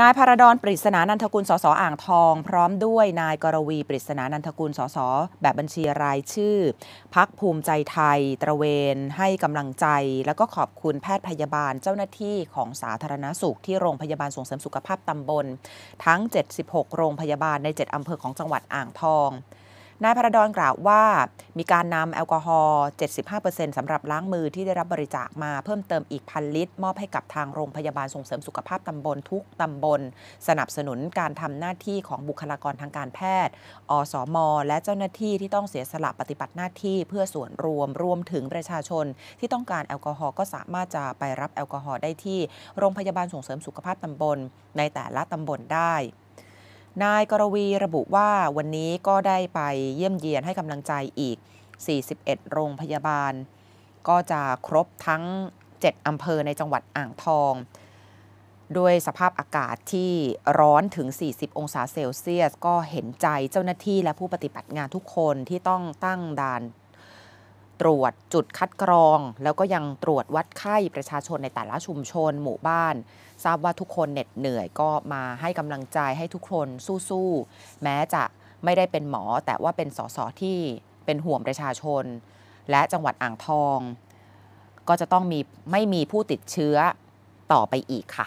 นายพารดอนปริศนานันทกุลสอสออ่างทอง พร้อมด้วยนายกรวีปริศนานันทกุลสอสอแบบบัญชีรายชื่อ พักภูมิใจไทย ตระเวน ให้กำลังใจแล้วก็ขอบคุณแพทย์พยาบาลเจ้าหน้าที่ของสาธารณสุขที่โรงพยาบาลส่งเสริมสุขภาพตำบล ทั้ง 76 โรงพยาบาลใน 7อำเภอของจังหวัดอ่างทองนายพระดอนกล่าวว่า มีการนำแอลกอฮอล์ 75%สำหรับล้างมือที่ได้รับบริจาคมาเพิ่มเติมอีกพันลิตร มอบให้กับทางโรงพยาบาลส่งเสริมสุขภาพตำบลทุกตำบล สนับสนุนการทำหน้าที่ของบุคลากรทางการแพทย์ อสม และเจ้าหน้าที่ที่ต้องเสียสละปฏิบัติหน้าที่เพื่อส่วนรวม รวมถึงประชาชน ที่ต้องการแอลกอฮอล์ก็สามารถจะไปรับแอลกอฮอล์ได้ที่ โรงพยาบาลส่งเสริมสุขภาพตำบลในแต่ละตำบลได้นายกรวีระบุว่าวันนี้ก็ได้ไปเยี่ยมเยียนให้กำลังใจอีก 41 โรงพยาบาล ก็จะครบทั้ง 7 อำเภอในจังหวัดอ่างทอง ด้วยสภาพอากาศที่ร้อนถึง 40 องศาเซลเซียส ก็เห็นใจเจ้าหน้าที่และผู้ปฏิบัติงานทุกคนที่ต้องตั้งด่านตรวจจุดคัดกรอง แล้วก็ยังตรวจวัดไข้ประชาชนในแต่ละชุมชน หมู่บ้าน ทราบว่าทุกคนเหน็ดเหนื่อยก็มาให้กำลังใจให้ทุกคนสู้ๆแม้จะไม่ได้เป็นหมอแต่ว่าเป็นสสที่เป็นห่วงประชาชน และจังหวัดอ่างทอง ก็จะต้องมีไม่มีผู้ติดเชื้อต่อไปอีกค่ะ